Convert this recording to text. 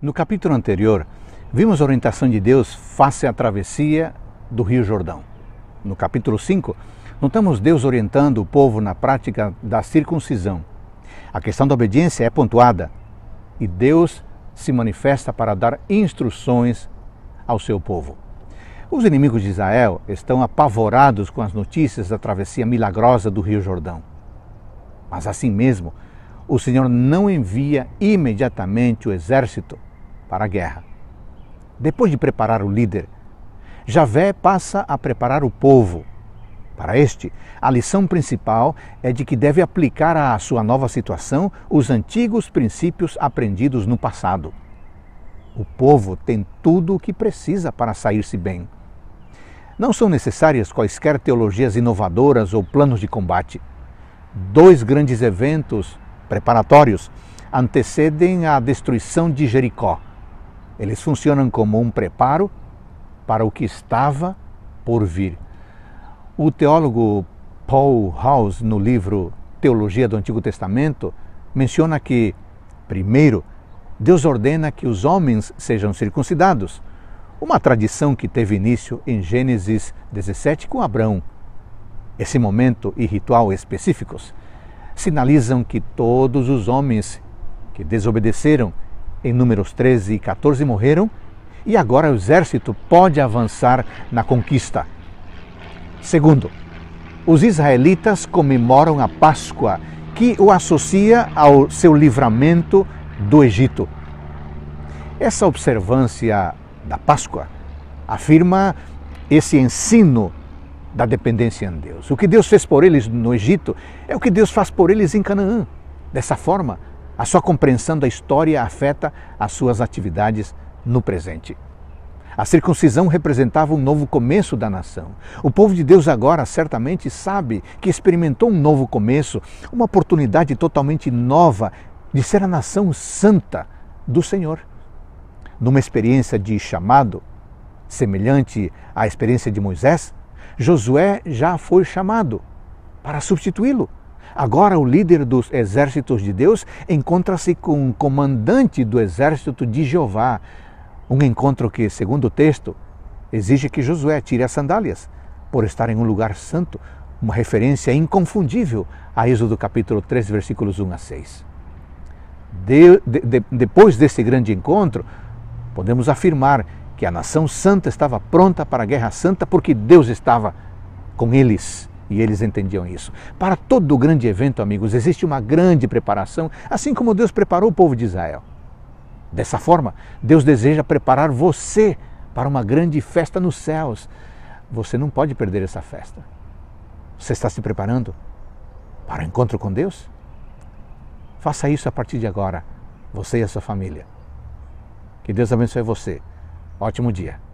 No capítulo anterior, vimos a orientação de Deus face à travessia do Rio Jordão. No capítulo 5, notamos Deus orientando o povo na prática da circuncisão. A questão da obediência é pontuada e Deus se manifesta para dar instruções ao seu povo. Os inimigos de Israel estão apavorados com as notícias da travessia milagrosa do Rio Jordão. Mas assim mesmo, o Senhor não envia imediatamente o exército para a guerra. Depois de preparar o líder, Javé passa a preparar o povo. Para este, a lição principal é de que deve aplicar à sua nova situação os antigos princípios aprendidos no passado. O povo tem tudo o que precisa para sair-se bem. Não são necessárias quaisquer teologias inovadoras ou planos de combate. Dois grandes eventos preparatórios antecedem a destruição de Jericó. Eles funcionam como um preparo para o que estava por vir. O teólogo Paul House, no livro Teologia do Antigo Testamento, menciona que, primeiro, Deus ordena que os homens sejam circuncidados, uma tradição que teve início em Gênesis 17 com Abraão. Esse momento e ritual específicos sinalizam que todos os homens que desobedeceram em números 13 e 14 morreram, e agora o exército pode avançar na conquista. Segundo, os israelitas comemoram a Páscoa, que o associa ao seu livramento do Egito. Essa observância da Páscoa afirma esse ensino da dependência em Deus. O que Deus fez por eles no Egito é o que Deus faz por eles em Canaã. Dessa forma, a sua compreensão da história afeta as suas atividades no presente. A circuncisão representava um novo começo da nação. O povo de Deus agora certamente sabe que experimentou um novo começo, uma oportunidade totalmente nova de ser a nação santa do Senhor. Numa experiência de chamado, semelhante à experiência de Moisés, Josué já foi chamado para substituí-lo. Agora, o líder dos exércitos de Deus encontra-se com o comandante do exército de Jeová. Um encontro que, segundo o texto, exige que Josué tire as sandálias por estar em um lugar santo, uma referência inconfundível a Êxodo capítulo 3, versículos 1 a 6. De, de, de, depois desse grande encontro, podemos afirmar que a nação santa estava pronta para a guerra santa porque Deus estava com eles. E eles entendiam isso. Para todo grande evento, amigos, existe uma grande preparação, assim como Deus preparou o povo de Israel. Dessa forma, Deus deseja preparar você para uma grande festa nos céus. Você não pode perder essa festa. Você está se preparando para o encontro com Deus? Faça isso a partir de agora, você e a sua família. Que Deus abençoe você. Ótimo dia.